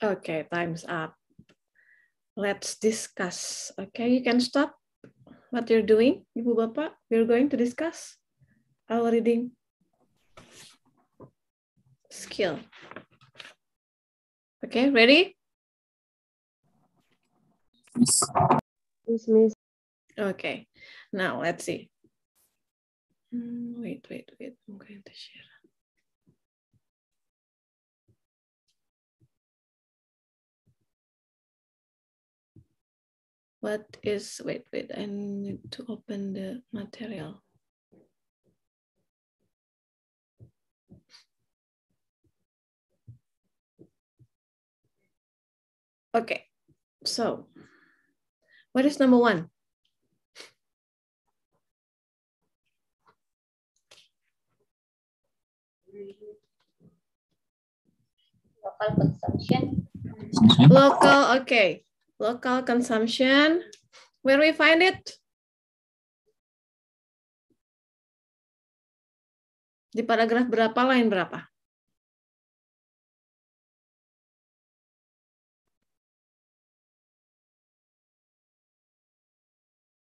Okay, time's up. Let's discuss. Okay, you can stop what you're doing, Ibu Bapak. We're going to discuss our reading skill. Okay, ready? Yes, miss. Okay, now let's see. Hmm, wait, wait, wait. I'm going to share. what is wait wait i need to open the material okay so what is number one local consumption local okay local consumption, where we find it? Di paragraf berapa, lain berapa?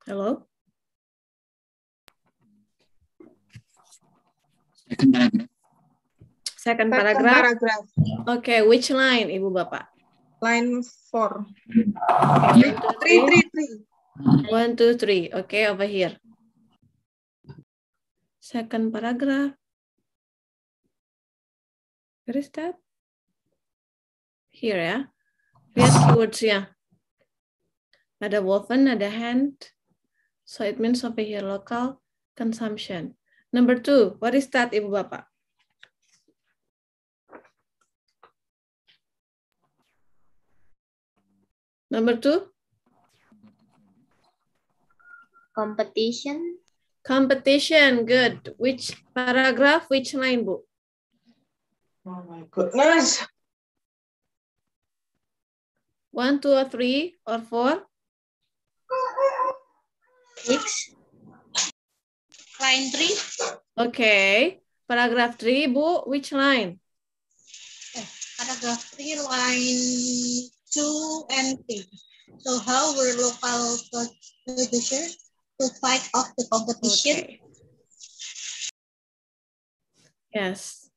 Hello? Second paragraph. Second paragraph. Oke, okay, which line, Ibu Bapak? line 4. Ya. three, three, three. One, two, three. Okay, over here. Second paragraph. Where is that? Here, ya. yeah. words Yeah. Ada woven, ada hand. So it means over here, local consumption. Number two, what is that, Ibu Bapak? Number two? Competition. Competition, good. Which paragraph, which line, Bu? Oh my goodness. One, two, or three, or four? Six. Line three. Okay. Paragraph three, Bu, which line? Paragraph three, line Two and three. So how were local producers to fight off the competition? Okay. Yes.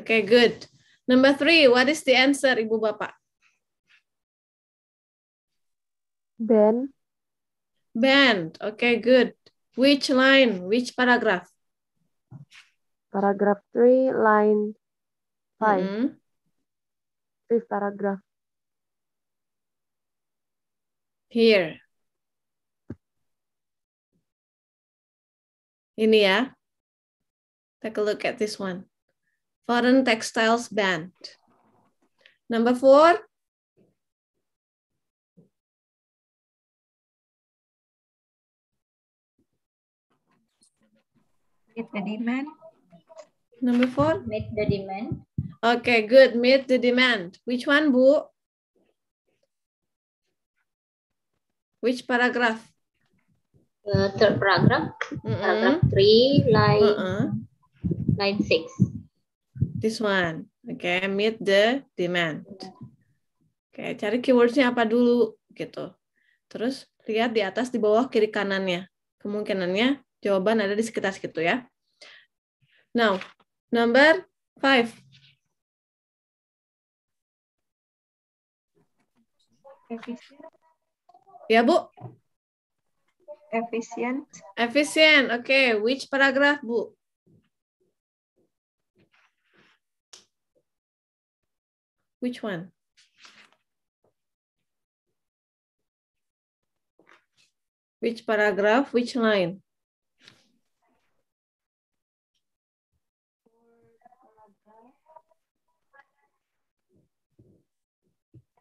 Okay, good. Number three, what is the answer, Ibu Bapak? Band. Band. Okay, good. Which line? Which paragraph? Paragraph three, line five. Mm -hmm descriptive paragraph? Here. Ini ya. Take a look at this one. Foreign textiles banned. Number four. Meet the demand. Number four. Meet the demand. Okay, good. Meet the demand. Which one, Bu? Which paragraph? Uh, third paragraph. Mm -hmm. Paragraph three, line, uh -uh. line six. This one. Okay, meet the demand. Oke, okay, cari keywordsnya apa dulu gitu. Terus lihat di atas, di bawah, kiri kanannya. Kemungkinannya jawaban ada di sekitar situ ya. Now, number five. Efisien. Ya, Bu. Efisien. Efisien. Oke, okay. which paragraph, Bu? Which one? Which paragraph? Which line?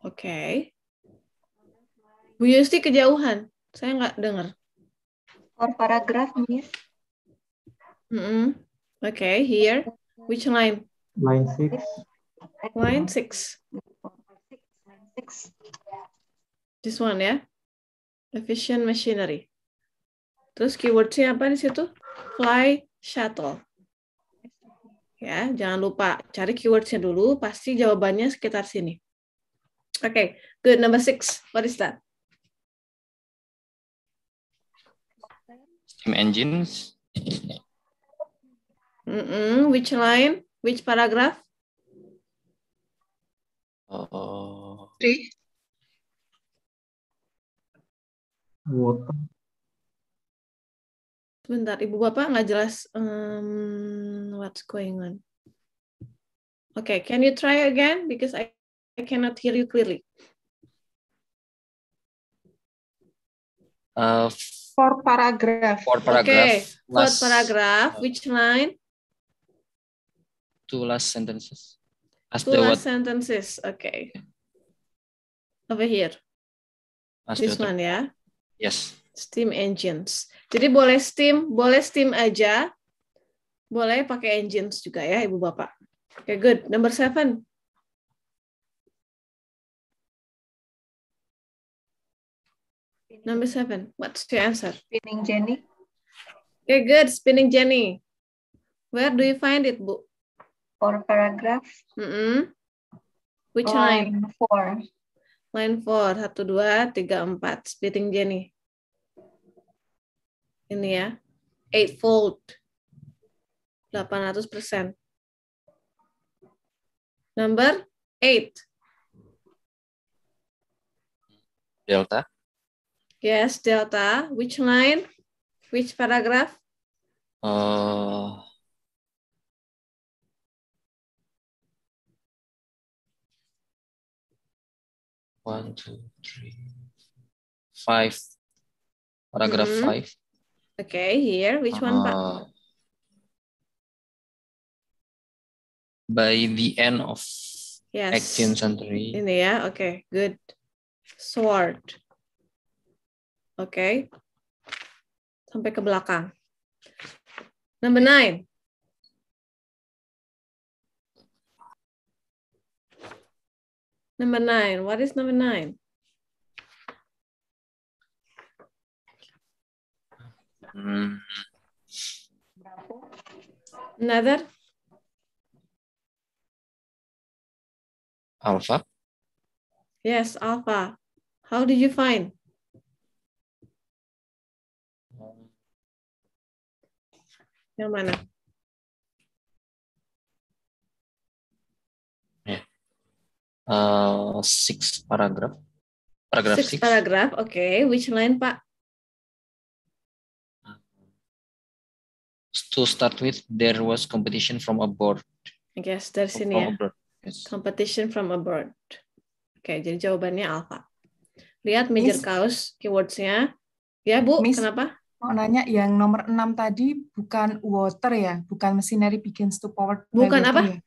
Okay. Bu Yusti kejauhan. Saya nggak dengar. Or oh, paragraph, Miss. Mm -hmm. Okay, here. Which line? Line 6. Line 6. This one, ya. Yeah? Efficient machinery. Terus keywordnya apa di situ? Fly shuttle. Ya, jangan lupa cari keywordsnya dulu. Pasti jawabannya sekitar sini. Oke, okay, good. Number six, what is that? engines. Mm -mm. Which line? Which paragraph? Oh. Three. Water. Sebentar, Ibu Bapak nggak jelas um, what's going on. Okay, can you try again? Because I, I cannot hear you clearly. Uh, for paragraph. Four paragraph. Okay. Last, for paragraph, which line? Two last sentences. As two last sentences. Okay. Over here. As This one ya. Yes. Steam engines. Jadi boleh steam, boleh steam aja. Boleh pakai engines juga ya, Ibu Bapak. Oke, okay, good. Number seven. Number seven. What's your answer? Spinning Jenny. Okay, good. Spinning Jenny. Where do you find it, Bu? Or paragraph. Mm -hmm. Which line? Line four. Line four. Satu, dua, tiga, empat. Spinning Jenny. Ini ya. Eightfold. 800 Number eight. Delta. Yes, Delta. Which line? Which paragraph? Uh, one, two, three, five. Paragraph mm -hmm. five. Okay, here. Which one? Uh, by the end of yes. 18th century. In the, yeah, okay, good. Sword. Oke. Okay. Sampai ke belakang. Number nine. Number nine. What is number nine? Mm. Another? Alpha? Yes, alpha. How did you find? Yang mana? Uh, six paragraph. Paragraph six. six. paragraph, oke. Okay. Which line, Pak? To start with, there was competition from abroad. I guess dari sini ya. Yes. Competition from abroad. Oke, okay, jadi jawabannya Alpha. Lihat major Miss. cause keywordsnya. Ya, Bu, Miss. kenapa? mau nanya yang nomor 6 tadi bukan water ya, bukan machinery begins to power. Bukan apa? Ya?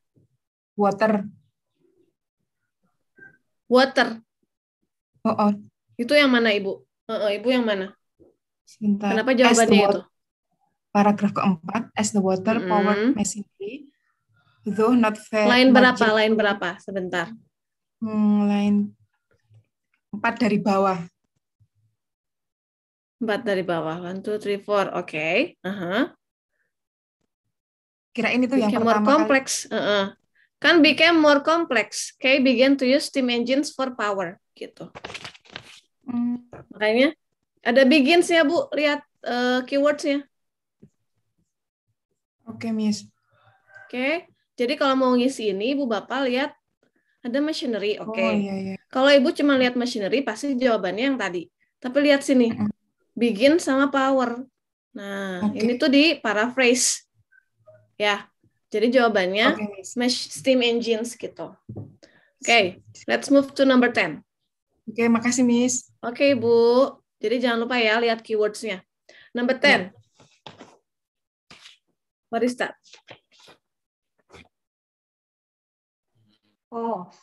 Water. Water. Oh, oh. Itu yang mana Ibu? Uh, uh, Ibu yang mana? Sebentar. Kenapa jawabannya water, itu? Paragraf keempat, as the water mm -hmm. machinery, though not fair. Lain berapa? Lain berapa? Sebentar. Hmm, lain empat dari bawah. Empat dari bawah. One, two, three, four. Oke. Okay. Uh-huh. Kira ini yang became pertama more complex. Uh-uh. Kan became more complex. Okay, began to use steam engines for power. Gitu. Hmm. Makanya ada begins ya Bu. Lihat uh, eh, keywordsnya. Oke, okay, Miss. Oke. Okay. Jadi kalau mau ngisi ini, Bu Bapak lihat ada machinery. Oke. Okay. Oh, iya, iya. Kalau Ibu cuma lihat machinery, pasti jawabannya yang tadi. Tapi lihat sini. -hmm begin sama power. Nah, okay. ini tuh di paraphrase. Ya. Jadi jawabannya okay. smash steam engines gitu. Oke, okay, let's move to number 10. Oke, okay, makasih Miss. Oke, okay, Bu. Jadi jangan lupa ya lihat keywordsnya. Number 10. Ya. Yeah. What is that? False.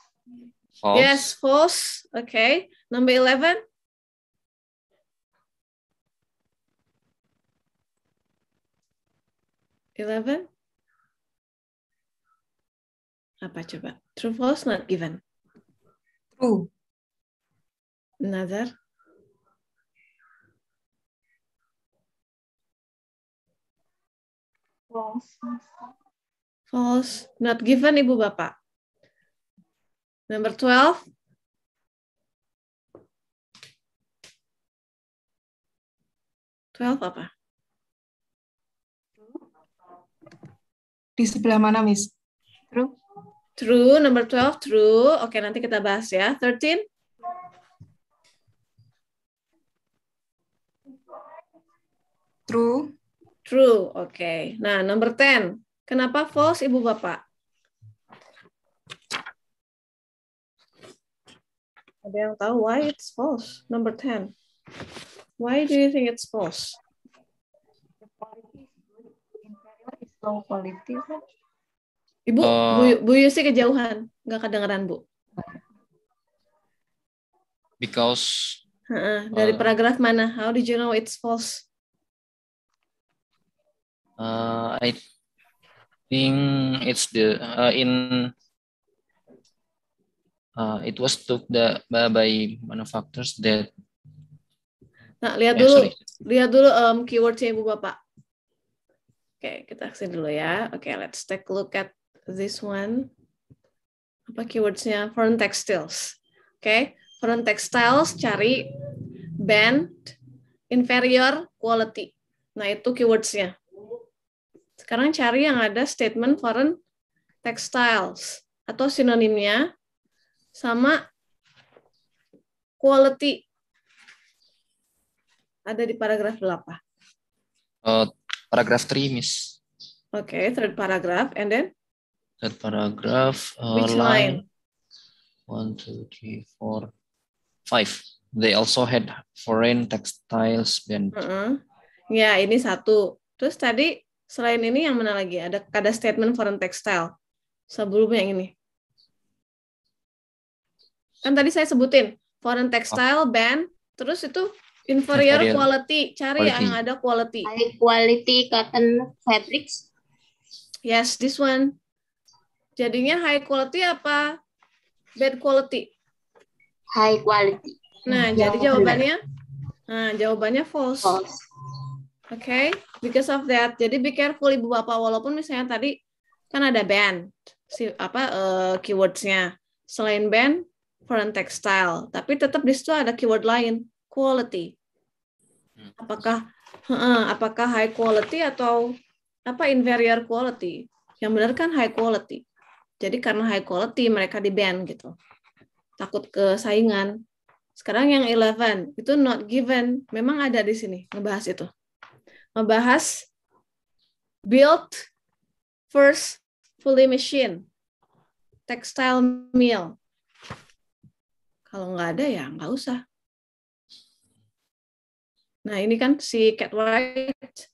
Yes, false. Okay. Number 11. 11? Apa coba? True false not given. True. Another. False. False. Not given, Ibu Bapak. Number 12. Twelve apa? di sebelah mana, Miss? True? True, number 12, true. Oke, nanti kita bahas ya. 13? True. True, oke. Okay. Nah, number 10. Kenapa false, Ibu Bapak? Ada yang tahu why it's false? Number 10. Why do you think it's false? strong quality kan? Ibu, uh, Bu, Bu Yusi kejauhan, nggak kedengeran Bu. Because. Uh, dari uh, paragraf mana? How did you know it's false? Uh, I think it's the uh, in uh, it was took the by, by manufacturers that. Nah, lihat dulu, sorry. lihat dulu um, keywordnya ibu bapak. Oke, kita aksi dulu ya. Oke, let's take a look at this one. Apa keywordsnya? Foreign textiles. Oke, foreign textiles cari band inferior quality. Nah, itu keywordsnya. Sekarang cari yang ada statement foreign textiles atau sinonimnya sama quality. Ada di paragraf berapa? Uh, paragraph 3, Miss. Okay, third paragraph, and then? Third paragraph. Uh, Which line? line? One, two, three, four, five. They also had foreign textiles band. Uh -uh. Ya, ini satu. Terus tadi selain ini yang mana lagi? Ada ada statement foreign textile. Sebelumnya yang ini. Kan tadi saya sebutin foreign textile oh. band. Terus itu Inferior, quality, cari quality. yang ada quality. High quality cotton fabrics. Yes, this one. Jadinya high quality apa bad quality? High quality. Nah, yeah. jadi jawabannya nah, jawabannya false. False. Oke, okay? because of that. Jadi be careful Ibu Bapak walaupun misalnya tadi kan ada band si apa uh, keywordsnya selain band foreign textile tapi tetap di situ ada keyword lain quality Hmm. Apakah apakah high quality atau apa inferior quality? Yang benar kan high quality. Jadi karena high quality mereka di ban gitu. Takut ke saingan. Sekarang yang 11 itu not given. Memang ada di sini ngebahas itu. Ngebahas build first fully machine textile mill. Kalau nggak ada ya nggak usah. Nah, ini kan si Cat White.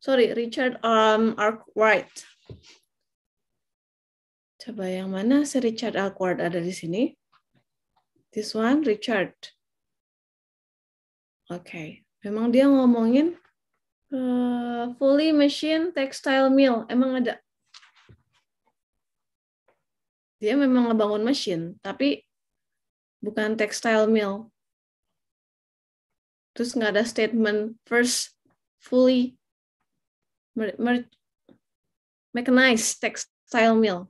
Sorry, Richard um, Arkwright. Coba yang mana si Richard Arkwright ada di sini? This one, Richard. Oke, okay. memang dia ngomongin uh, fully machine textile mill. Emang ada? Dia memang ngebangun mesin, tapi bukan textile mill. Terus nggak ada statement first fully mechanized textile mill.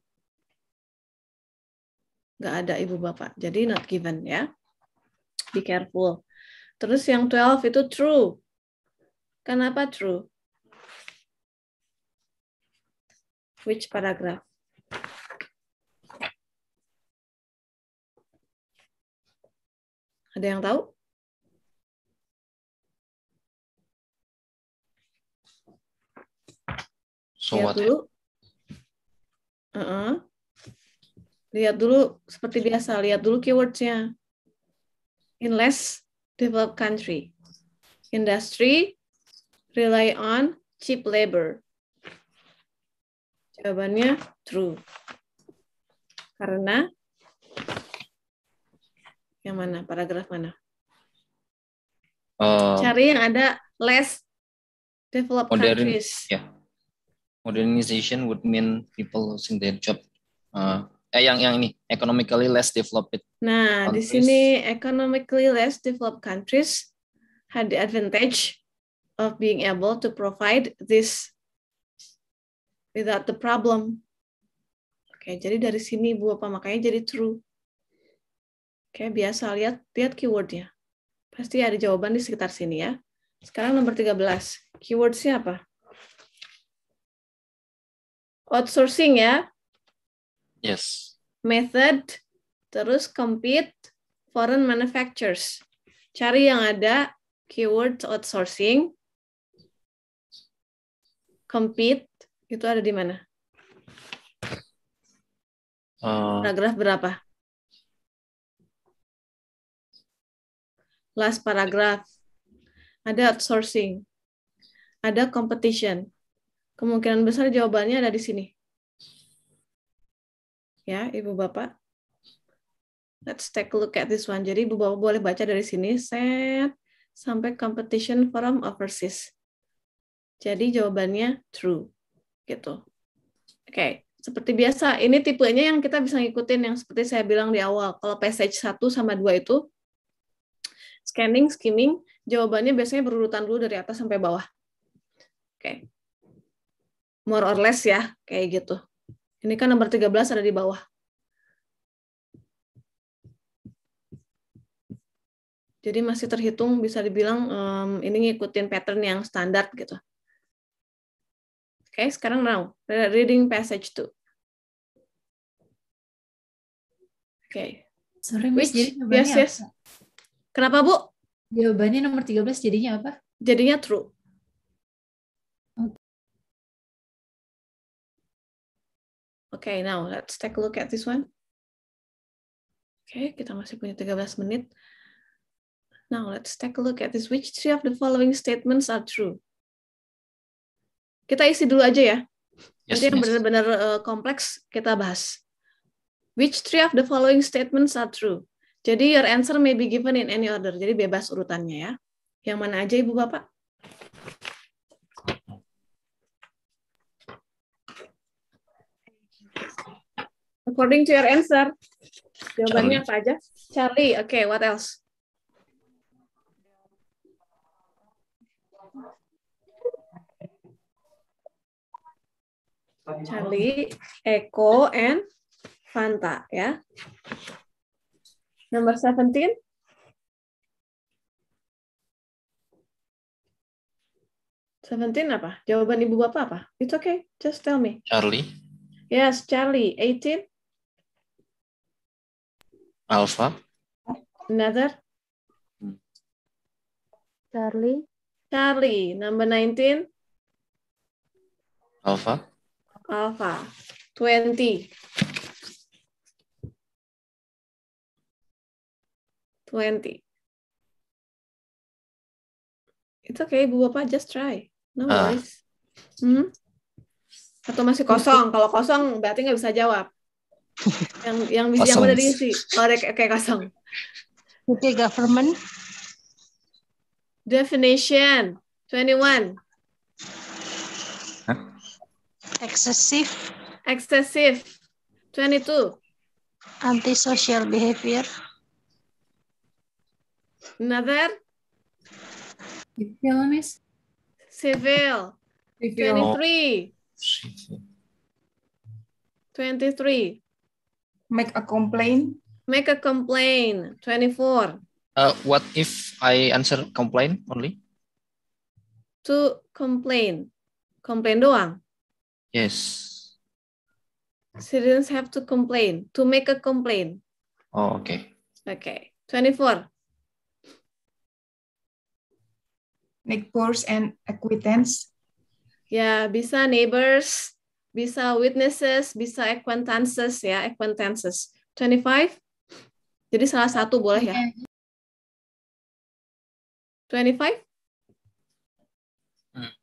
Nggak ada ibu bapak, jadi not given ya. Be careful. Terus yang 12 itu true. Kenapa true? Which paragraph? Ada yang tahu? So Lihat dulu. Uh -uh. Lihat dulu, seperti biasa, lihat dulu keywordsnya. In less developed country. Industry rely on cheap labor. Jawabannya true. Karena yang mana? Paragraf mana? Um, Cari yang ada less developed modern, countries. Yeah. Modernization would mean people losing their job. Uh, eh, yang yang ini economically less developed. Nah, countries. di sini economically less developed countries had the advantage of being able to provide this without the problem. Oke, jadi dari sini Bu apa makanya jadi true. Oke, biasa lihat lihat keywordnya. Pasti ada jawaban di sekitar sini ya. Sekarang nomor 13. keyword siapa? Outsourcing ya? Yes. Method, terus compete, foreign manufacturers. Cari yang ada keyword outsourcing, compete, itu ada di mana? Uh, berapa? last paragraph, ada outsourcing, ada competition. Kemungkinan besar jawabannya ada di sini. Ya, Ibu Bapak. Let's take a look at this one. Jadi Ibu Bapak boleh baca dari sini, set, sampai competition from overseas. Jadi jawabannya true. Gitu. Oke. Okay seperti biasa, ini tipenya yang kita bisa ngikutin yang seperti saya bilang di awal. Kalau passage 1 sama 2 itu scanning, skimming, jawabannya biasanya berurutan dulu dari atas sampai bawah. Oke. Okay. More or less ya, kayak gitu. Ini kan nomor 13 ada di bawah. Jadi masih terhitung bisa dibilang um, ini ngikutin pattern yang standar gitu. Oke, okay, sekarang now reading passage 2. Oke. Okay. Sorry, miss yes, yes. Kenapa, Bu? Jawabannya nomor 13 jadinya apa? Jadinya true. Okay, now let's take a look at this one. Okay, kita masih punya 13 menit. Now let's take a look at this. Which three of the following statements are true? Kita isi dulu aja ya. Yes, Nanti yes. benar-benar eh, kompleks kita bahas. Which three of the following statements are true? Jadi your answer may be given in any order. Jadi bebas urutannya ya. Yang mana aja Ibu Bapak? According to your answer. Jawabannya Charlie. apa aja? Charlie, oke, okay, what else? Charlie, Eko, and Fanta ya. Number 17. 17 apa? Jawaban ibu bapak apa? It's okay, just tell me. Charlie. Yes, Charlie. 18? Alpha. Another. Hmm. Charlie. Charlie. Number 19? Alpha. Alpha. 20. 20. It's okay, Bu Bapak just try. No ah. worries. Hmm? Atau masih kosong? Kalau kosong berarti nggak bisa jawab. Yang yang bisa yang udah diisi. Kalau kayak kayak kosong. Okay, government. Definition 21. Excessive. Excessive. 22. Antisocial behavior. Another. Seville. Seville. 23. 23. Make a complaint. Make a complaint. 24. Uh, what if I answer complain only? To complain. Complain doang? Yes. Students have to complain, to make a complaint. Oh, okay. Okay. 24. neighbors and acquaintance? Ya, bisa neighbors, bisa witnesses, bisa acquaintances ya, acquaintances. 25. Jadi salah satu boleh ya. 25? Hmm.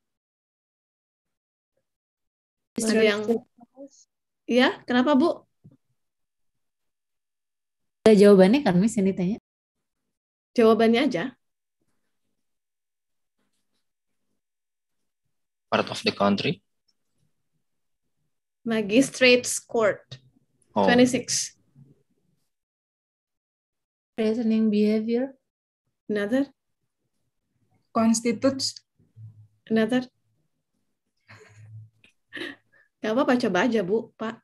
Ada yang Iya, kenapa, Bu? Ada jawabannya kan, Miss, ini tanya. Jawabannya aja. part of the country? Magistrate's Court, oh. 26. Reasoning behavior. Another. Constitutes. Another. Gak apa-apa, coba aja, Bu, Pak.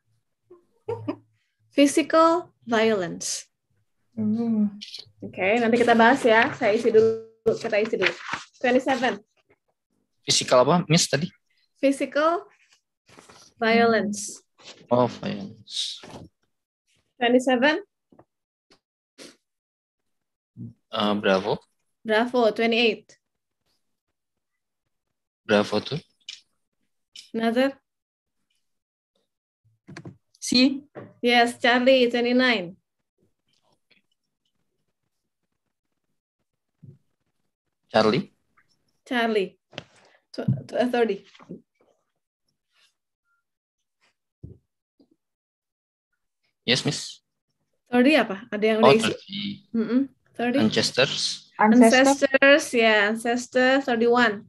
Physical violence. Mm. Oke, okay, nanti kita bahas ya. Saya isi dulu, kita isi dulu. 27. Physical apa, Miss tadi? Physical violence. Oh, violence. 27. Uh, eh, bravo. Bravo, 28. Bravo tuh. Another? C? Yes, Charlie, 29. Charlie? Charlie. 30. Yes, Miss. 30 apa? Ada yang oh, 30. Mm -mm. 30. Ancestors. Ancestors, ancestors ya. Yeah. Ancestors 31.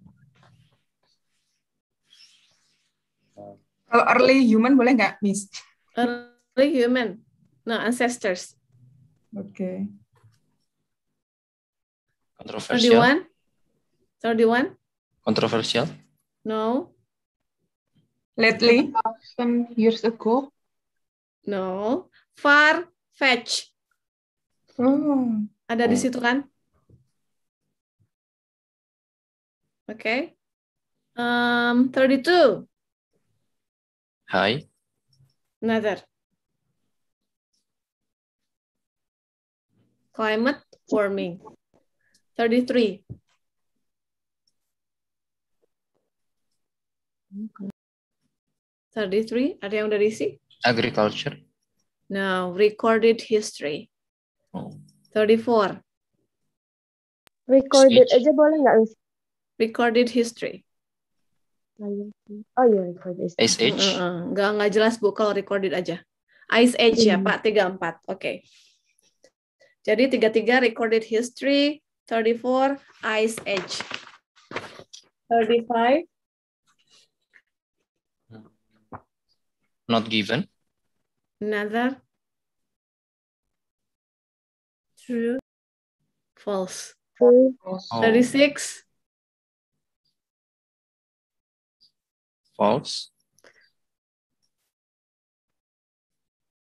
Kalau oh, early human boleh nggak, Miss? Early human. No, ancestors. Oke. Okay. Controversial. 31? 31? Controversial? No. Lately? Thousand years ago? No. Far fetch. Oh. Ada di oh. situ kan? Oke. Okay. Um, 32. Hi. Another. Climate warming. 33. 33, ada yang udah diisi? Agriculture. No, recorded history. Oh. 34. Recorded Speech. aja boleh nggak? Recorded history. Oh iya, recorded history. Ice Age? nggak, nggak jelas Bu, kalau recorded aja. Ice Age ya, hmm. Pak, 34. Oke. Okay. Jadi 33 recorded history, 34 Ice Age. 35 not given another true false False. Oh. six. false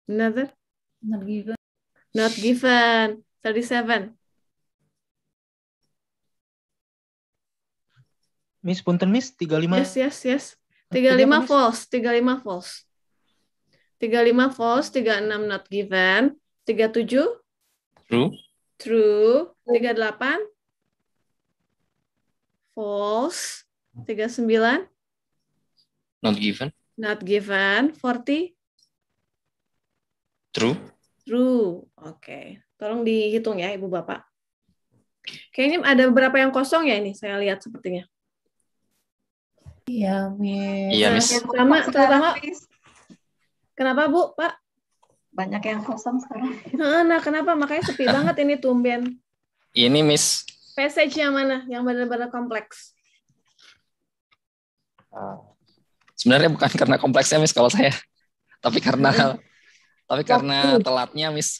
another not given not given Thirty seven. Miss Punten Miss Tiga lima. Yes yes yes Tiga lima. false Tiga lima. false 35 false, 36 not given, 37 true. True. 38 false, 39 not given. Not given, 40 true. True. Oke. Okay. Tolong dihitung ya Ibu Bapak. Kayaknya ada beberapa yang kosong ya ini saya lihat sepertinya. Iya, Miss. Iya, Miss. Terutama, terutama Kenapa Bu, Pak? Banyak yang kosong sekarang. Nah, kenapa? Makanya sepi banget ini tumben. Ini Miss. Passage yang mana? Yang benar-benar kompleks. Ah. Sebenarnya bukan karena kompleksnya Miss kalau saya, tapi karena tapi karena telatnya Miss.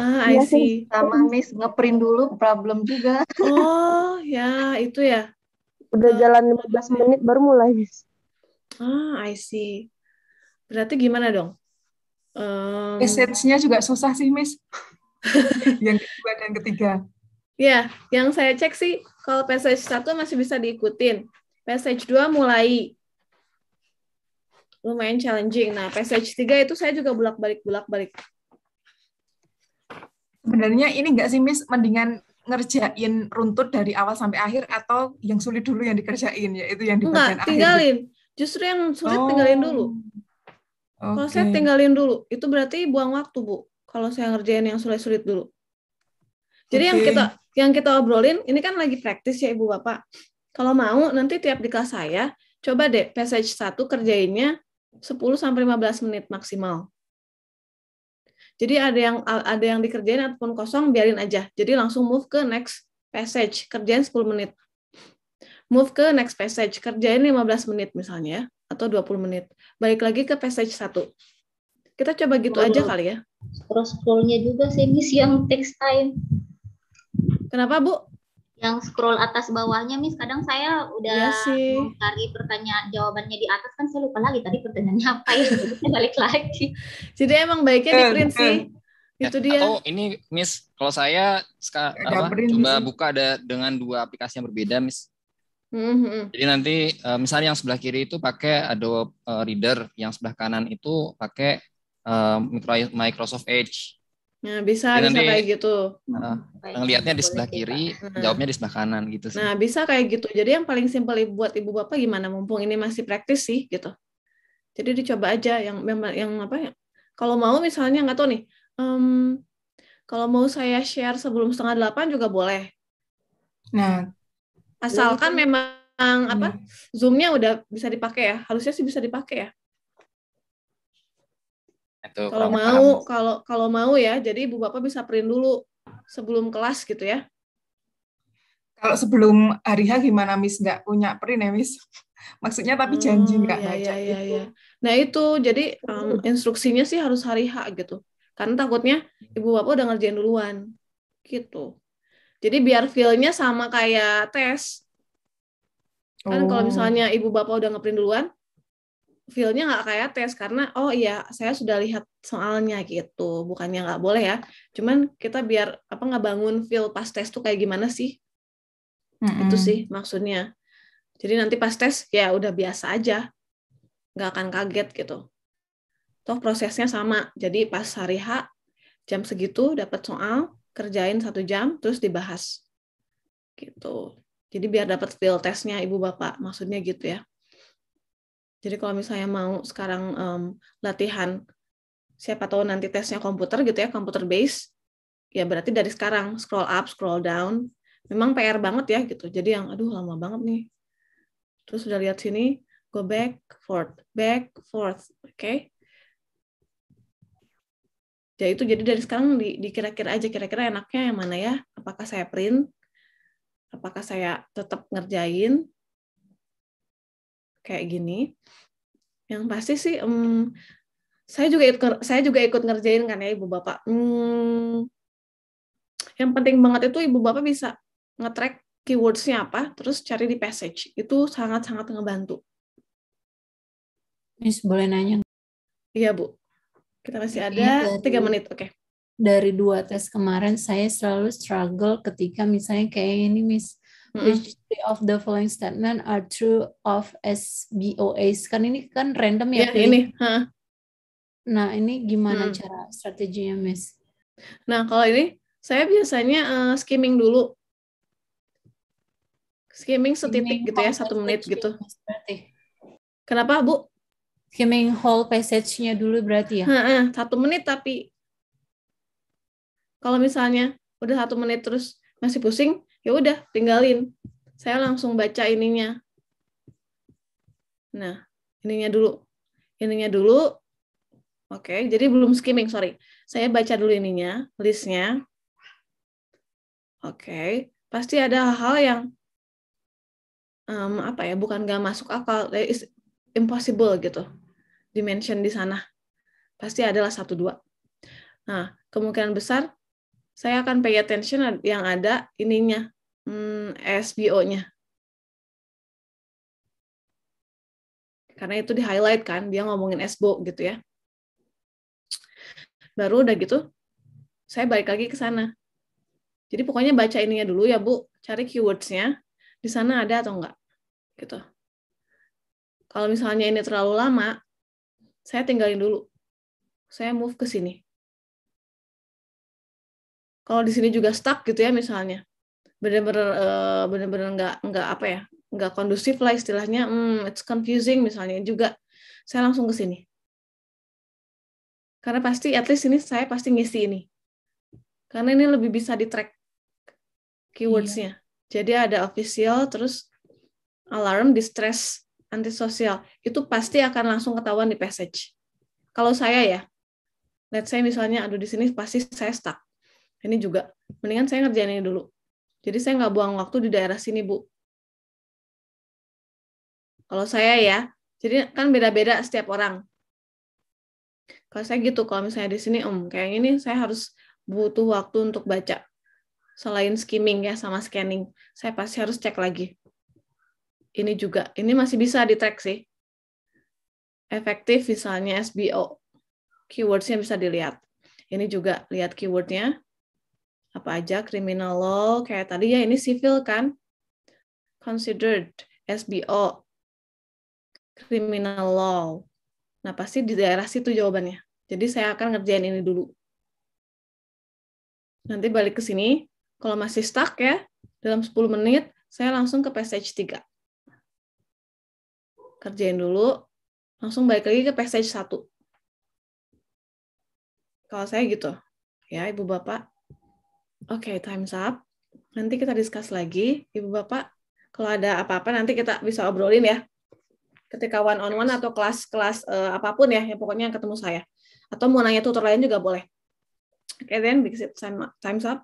Ah, I iya see. Sama Miss ngeprint dulu problem juga. Oh, ya itu ya. Udah jalan 15 menit baru mulai Miss. Ah, I see. Berarti gimana dong? Um... Message-nya juga susah sih, Miss. yang kedua dan ketiga. Ya, yang saya cek sih kalau passage satu masih bisa diikutin. Passage dua mulai lumayan challenging. Nah, passage tiga itu saya juga bolak-balik bolak-balik. Sebenarnya ini enggak sih Miss mendingan ngerjain runtut dari awal sampai akhir atau yang sulit dulu yang dikerjain yaitu yang di Enggak, tinggalin. Justru yang sulit oh. tinggalin dulu. Okay. Kalau saya tinggalin dulu, itu berarti buang waktu, Bu. Kalau saya ngerjain yang sulit-sulit dulu. Jadi okay. yang kita yang kita obrolin ini kan lagi praktis ya Ibu Bapak. Kalau mau nanti tiap di kelas saya coba deh passage satu kerjainnya 10 sampai 15 menit maksimal. Jadi ada yang ada yang dikerjain ataupun kosong biarin aja. Jadi langsung move ke next passage, kerjain 10 menit. Move ke next passage, kerjain 15 menit misalnya ya atau 20 menit. Balik lagi ke passage 1. Kita coba gitu oh, aja kali ya. Scroll-scrollnya juga sih, Miss, yang text time. Kenapa, Bu? Yang scroll atas bawahnya, Miss. Kadang saya udah ya cari pertanyaan jawabannya di atas, kan saya lupa lagi tadi pertanyaannya apa ya. Jadi balik lagi. Jadi emang baiknya di print sih. itu dia. Atau oh, ini, Miss, kalau saya apa, coba buka ada dengan dua aplikasi yang berbeda, Miss hmm Jadi nanti eh, misalnya yang sebelah kiri itu pakai Adobe eh, Reader, yang sebelah kanan itu pakai eh, Microsoft Edge. Nah, bisa Jadi bisa nanti, kayak gitu. Uh, ngelihatnya di sebelah kiri, nah. jawabnya di sebelah kanan gitu sih. Nah, bisa kayak gitu. Jadi yang paling simpel buat ibu bapak gimana mumpung ini masih praktis sih gitu. Jadi dicoba aja yang memang yang apa ya? Kalau mau misalnya nggak tahu nih, um, kalau mau saya share sebelum setengah delapan juga boleh. Nah, Asalkan ya, memang ya. apa hmm. zoomnya udah bisa dipakai ya. Harusnya sih bisa dipakai ya. Itu nah, kalau mau paham. kalau kalau mau ya, jadi Ibu Bapak bisa print dulu sebelum kelas gitu ya. Kalau sebelum hari H gimana Miss nggak punya print ya Miss? Maksudnya tapi janji hmm, nggak ya, baca ya, ya, Ya. Nah itu jadi um, hmm. instruksinya sih harus hari H gitu. Karena takutnya Ibu Bapak udah ngerjain duluan gitu. Jadi biar feel-nya sama kayak tes. Oh. Kan kalau oh. misalnya ibu bapak udah ngeprint duluan, feel-nya nggak kayak tes karena oh iya saya sudah lihat soalnya gitu bukannya nggak boleh ya cuman kita biar apa nggak bangun feel pas tes tuh kayak gimana sih mm -mm. itu sih maksudnya jadi nanti pas tes ya udah biasa aja nggak akan kaget gitu toh prosesnya sama jadi pas hari H jam segitu dapat soal kerjain satu jam terus dibahas gitu jadi biar dapat field testnya ibu bapak maksudnya gitu ya jadi kalau misalnya mau sekarang um, latihan siapa tahu nanti tesnya komputer gitu ya komputer base ya berarti dari sekarang scroll up scroll down memang PR banget ya gitu jadi yang aduh lama banget nih terus udah lihat sini go back forth back forth oke okay? ya itu jadi dari sekarang di, dikira-kira aja kira-kira enaknya yang mana ya apakah saya print apakah saya tetap ngerjain kayak gini yang pasti sih um, saya juga ikut saya juga ikut ngerjain kan ya ibu bapak Um, yang penting banget itu ibu bapak bisa ngetrack keywordsnya apa terus cari di passage itu sangat sangat ngebantu Miss boleh nanya iya bu kita masih iya, ada tiga menit, oke. Okay. Dari dua tes kemarin saya selalu struggle ketika misalnya kayak ini Miss hmm Which three of the following statement are true of SBOAs? Kan ini kan random ya. Yeah, ini. Huh. Nah ini gimana hmm. cara strateginya, Miss? Nah kalau ini saya biasanya uh, skimming dulu. Skimming setitik skimming gitu ya satu menit gitu. Berarti. Kenapa Bu? skimming whole passage-nya dulu berarti ya? satu menit tapi kalau misalnya udah satu menit terus masih pusing, ya udah tinggalin. Saya langsung baca ininya. Nah, ininya dulu. Ininya dulu. Oke, jadi belum skimming, sorry. Saya baca dulu ininya, listnya. Oke, pasti ada hal-hal yang um, apa ya bukan gak masuk akal impossible gitu dimension di sana pasti adalah satu dua nah kemungkinan besar saya akan pay attention yang ada ininya hmm, SBO-nya karena itu di highlight kan dia ngomongin SBO gitu ya baru udah gitu saya balik lagi ke sana jadi pokoknya baca ininya dulu ya bu cari keywordsnya di sana ada atau enggak gitu kalau misalnya ini terlalu lama, saya tinggalin dulu. Saya move ke sini. Kalau di sini juga stuck gitu ya misalnya, benar-benar eh, benar-benar nggak nggak apa ya, nggak kondusif lah istilahnya, hmm, it's confusing misalnya juga, saya langsung ke sini. Karena pasti at least ini saya pasti ngisi ini. Karena ini lebih bisa di track keywordsnya. Iya. Jadi ada official, terus alarm, distress, antisosial, itu pasti akan langsung ketahuan di passage. Kalau saya ya, let's say misalnya, aduh di sini pasti saya stuck. Ini juga, mendingan saya ngerjain ini dulu. Jadi saya nggak buang waktu di daerah sini, Bu. Kalau saya ya, jadi kan beda-beda setiap orang. Kalau saya gitu, kalau misalnya di sini, om, kayak ini saya harus butuh waktu untuk baca. Selain skimming ya sama scanning, saya pasti harus cek lagi ini juga ini masih bisa di track sih efektif misalnya SBO keywordsnya bisa dilihat ini juga lihat keywordnya apa aja criminal law kayak tadi ya ini civil kan considered SBO criminal law nah pasti di daerah situ jawabannya jadi saya akan ngerjain ini dulu nanti balik ke sini kalau masih stuck ya dalam 10 menit saya langsung ke passage 3 kerjain dulu, langsung balik lagi ke passage 1. Kalau saya gitu, ya Ibu Bapak. Oke, okay, time's up. Nanti kita discuss lagi, Ibu Bapak. Kalau ada apa-apa nanti kita bisa obrolin ya. Ketika one on one atau kelas-kelas uh, apapun ya, yang pokoknya ketemu saya. Atau mau nanya tutor lain juga boleh. Oke, okay, then because time, time's up.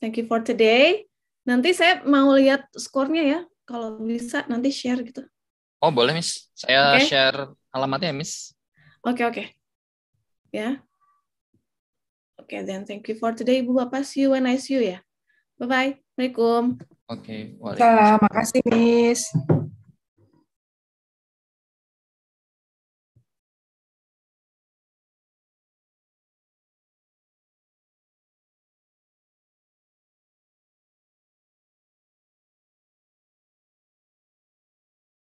Thank you for today. Nanti saya mau lihat skornya ya. Kalau bisa nanti share gitu. Oh boleh Miss, saya okay. share alamatnya Miss. Oke okay, oke, okay. ya. Yeah. Oke okay, then thank you for today Ibu Bapak. See you when I see you ya. Bye bye. Assalamualaikum. Oke. Okay, Salam. Makasih Miss.